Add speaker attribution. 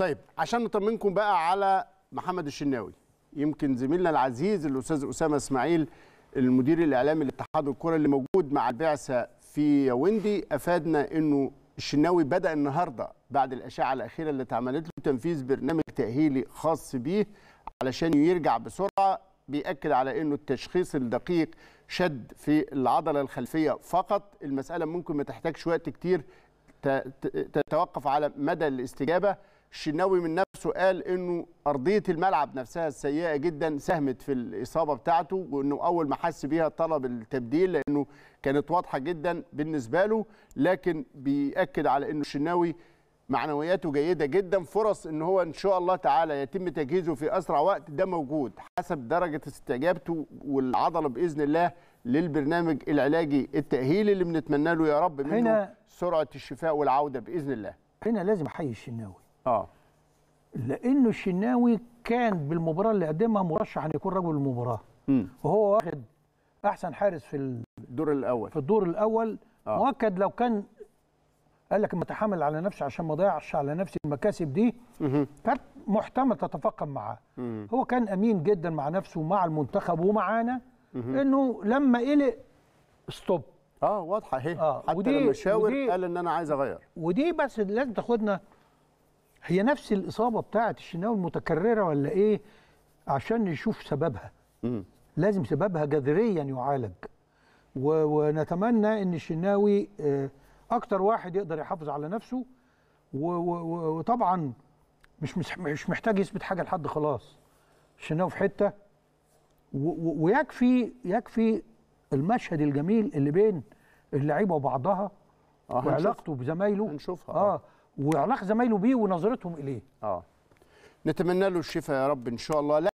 Speaker 1: طيب عشان نطمنكم بقى على محمد الشناوي يمكن زميلنا العزيز الاستاذ اسامه اسماعيل المدير الاعلامي لاتحاد الكره اللي موجود مع البعثه في ويندي افادنا انه الشناوي بدا النهارده بعد الاشعه الاخيره اللي اتعملت له تنفيذ برنامج تاهيلي خاص بيه علشان يرجع بسرعه بيأكد على انه التشخيص الدقيق شد في العضله الخلفيه فقط المساله ممكن ما تحتاجش وقت كتير تتوقف على مدى الاستجابه الشناوي من نفسه قال انه ارضيه الملعب نفسها السيئه جدا ساهمت في الاصابه بتاعته وانه اول ما حس بيها طلب التبديل لانه كانت واضحه جدا بالنسبه له لكن بياكد على انه الشناوي معنوياته جيده جدا فرص ان هو ان شاء الله تعالى يتم تجهيزه في اسرع وقت ده موجود حسب درجه استجابته والعضله باذن الله للبرنامج العلاجي التاهيلي اللي بنتمنى له يا رب منه سرعه الشفاء والعوده باذن الله
Speaker 2: هنا لازم احيي الشناوي اه لانه الشناوي كان بالمباراه اللي قدمها مرشح ان يكون رجل المباراه م. وهو واخد احسن حارس في الدور الاول في الدور الاول آه. مؤكد لو كان قال لك تحمل على نفسي عشان ما اضيعش على نفسي المكاسب دي كانت محتمل تتفاقم معاه هو كان امين جدا مع نفسه ومع المنتخب ومعانا انه لما قلق ستوب اه واضحه اهي آه. حتى ودي لما شاور ودي قال ان انا عايز اغير ودي بس لازم تاخدنا هي نفس الاصابه بتاعه الشناوي المتكرره ولا ايه عشان نشوف سببها م. لازم سببها جذريا يعالج ونتمنى ان الشناوي آه، اكتر واحد يقدر يحافظ على نفسه وطبعا مش مش محتاج يثبت حاجه لحد خلاص الشناوي في حته ويكفي يكفي المشهد الجميل اللي بين اللعيبه وبعضها
Speaker 1: آه، وعلاقته
Speaker 2: بزمايله هنشوفها اه وعلاقه زمايله بيه ونظرتهم اليه
Speaker 1: اه نتمنى له الشفاء يا رب ان شاء الله